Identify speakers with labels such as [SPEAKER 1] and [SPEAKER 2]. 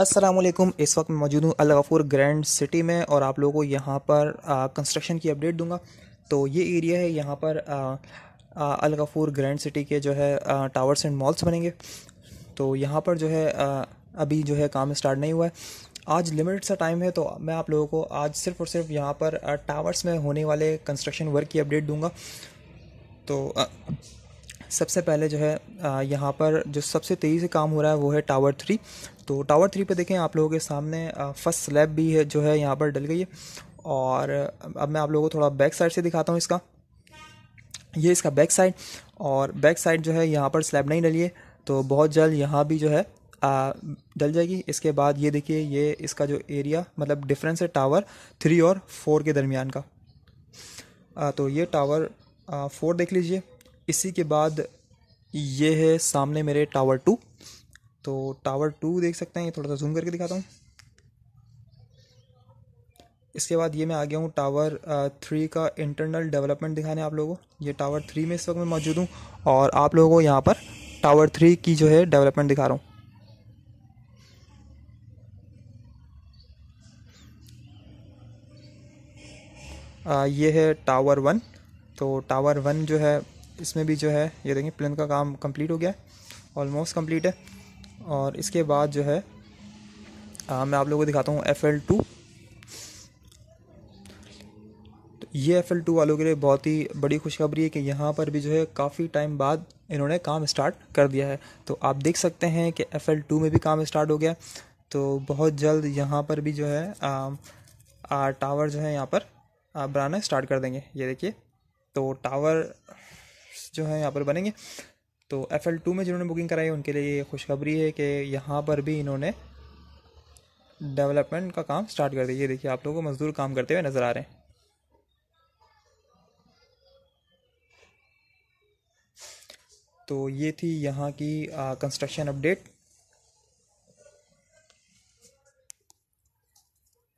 [SPEAKER 1] असलम इस वक्त मैं मौजूद हूँ अलगफूर ग्रैंड सिटी में और आप लोगों को यहाँ पर कंस्ट्रक्शन की अपडेट दूंगा तो ये एरिया है यहाँ पर अलगफूर ग्रैंड सिटी के जो है टावर्स एंड मॉल्स बनेंगे तो यहाँ पर जो है आ, अभी जो है काम स्टार्ट नहीं हुआ है आज लिमिटेड सा टाइम है तो मैं आप लोगों को आज सिर्फ और सिर्फ यहाँ पर टावर्स में होने वाले कंस्ट्रक्शन वर्क की अपडेट दूँगा तो आ, सबसे पहले जो है यहाँ पर जो सबसे तेज़ी से काम हो रहा है वो है टावर थ्री तो टावर थ्री पे देखें आप लोगों के सामने फर्स्ट स्लैब भी है जो है यहाँ पर डल गई है और अब मैं आप लोगों को थोड़ा बैक साइड से दिखाता हूँ इसका ये इसका बैक साइड और बैक साइड जो है यहाँ पर स्लैब नहीं डलिए तो बहुत जल्द यहाँ भी जो है डल जाएगी इसके बाद ये देखिए ये इसका जो एरिया मतलब डिफरेंस है टावर थ्री और फोर के दरमियान का आ, तो ये टावर आ, फोर देख लीजिए इसी के बाद ये है सामने मेरे टावर टू तो टावर टू देख सकते हैं ये थोड़ा सा जूम करके दिखाता हूँ इसके बाद ये मैं आ गया हूँ टावर थ्री का इंटरनल डेवलपमेंट दिखाने आप लोगों को ये टावर थ्री में इस वक्त मैं मौजूद हूँ और आप लोगों को यहाँ पर टावर थ्री की जो है डेवलपमेंट दिखा रहा हूँ ये है टावर वन तो टावर वन जो है इसमें भी जो है ये देखें प्लेन का काम कंप्लीट हो गया है ऑलमोस्ट कंप्लीट है और इसके बाद जो है आ, मैं आप लोगों को दिखाता हूँ एफ एल टू ये एफ एल टू वालों के लिए बहुत ही बड़ी खुशखबरी है कि यहाँ पर भी जो है काफ़ी टाइम बाद इन्होंने काम स्टार्ट कर दिया है तो आप देख सकते हैं कि एफ एल टू में भी काम स्टार्ट हो गया तो बहुत जल्द यहाँ पर भी जो है आ, आ, टावर जो है यहाँ पर बनाना स्टार्ट कर देंगे ये देखिए तो टावर प्रोजेक्ट्स जो है यहाँ पर बनेंगे तो एफ एल टू में जिन्होंने बुकिंग कराई उनके लिए ये खुशखबरी है कि यहाँ पर भी इन्होंने डेवलपमेंट का काम स्टार्ट कर दिया ये देखिए आप लोगों को मज़दूर काम करते हुए नज़र आ रहे हैं तो ये थी यहाँ की कंस्ट्रक्शन अपडेट